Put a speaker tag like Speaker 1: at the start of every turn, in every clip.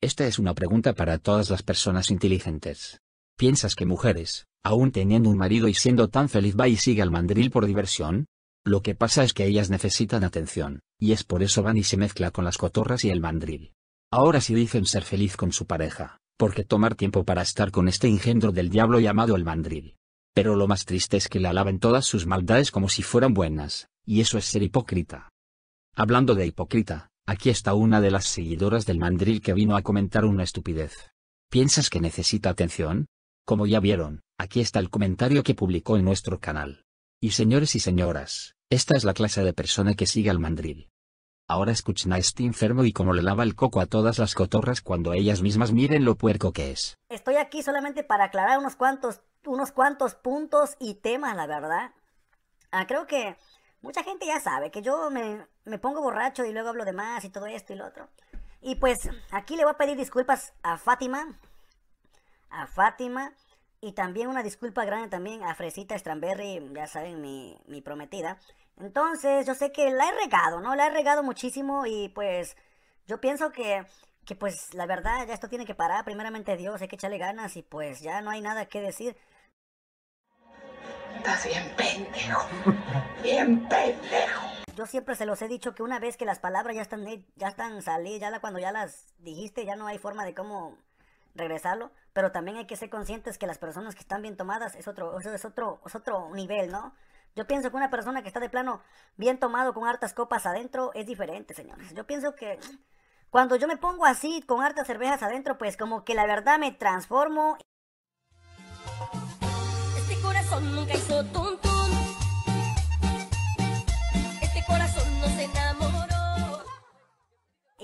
Speaker 1: Esta es una pregunta para todas las personas inteligentes. ¿Piensas que mujeres, aún teniendo un marido y siendo tan feliz, va y sigue al mandril por diversión? Lo que pasa es que ellas necesitan atención, y es por eso van y se mezcla con las cotorras y el mandril. Ahora sí dicen ser feliz con su pareja, porque tomar tiempo para estar con este engendro del diablo llamado el mandril. Pero lo más triste es que la alaben todas sus maldades como si fueran buenas, y eso es ser hipócrita. Hablando de hipócrita, Aquí está una de las seguidoras del mandril que vino a comentar una estupidez. ¿Piensas que necesita atención? Como ya vieron, aquí está el comentario que publicó en nuestro canal. Y señores y señoras, esta es la clase de persona que sigue al mandril. Ahora escuchen a este enfermo y cómo le lava el coco a todas las cotorras cuando ellas mismas miren lo puerco que es.
Speaker 2: Estoy aquí solamente para aclarar unos cuantos, unos cuantos puntos y temas, la verdad. Ah, creo que Mucha gente ya sabe que yo me, pongo borracho y luego hablo de más y todo esto y lo otro. Y pues aquí le voy a pedir disculpas a Fátima, a Fátima y también una disculpa grande también a Fresita Stranberry, ya saben, mi, prometida. Entonces, yo sé que la he regado, ¿no? La he regado muchísimo y pues yo pienso que, que pues la verdad ya esto tiene que parar, primeramente Dios, hay que echarle ganas y pues ya no hay nada que decir. Estás bien pendejo. Bien pendejo. Yo siempre se los he dicho que una vez que las palabras ya están ya están salidas, ya cuando ya las dijiste, ya no hay forma de cómo regresarlo, pero también hay que ser conscientes que las personas que están bien tomadas es otro, es otro, es otro nivel, ¿no? Yo pienso que una persona que está de plano bien tomado con hartas copas adentro es diferente, señores. Yo pienso que cuando yo me pongo así con hartas cervezas adentro, pues como que la verdad me transformo. Este corazón nunca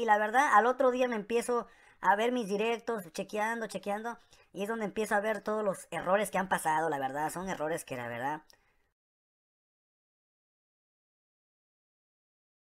Speaker 2: y la verdad al otro día me empiezo a ver mis directos, chequeando, chequeando, y es donde empiezo a ver todos los errores que han pasado, la verdad, son errores que la verdad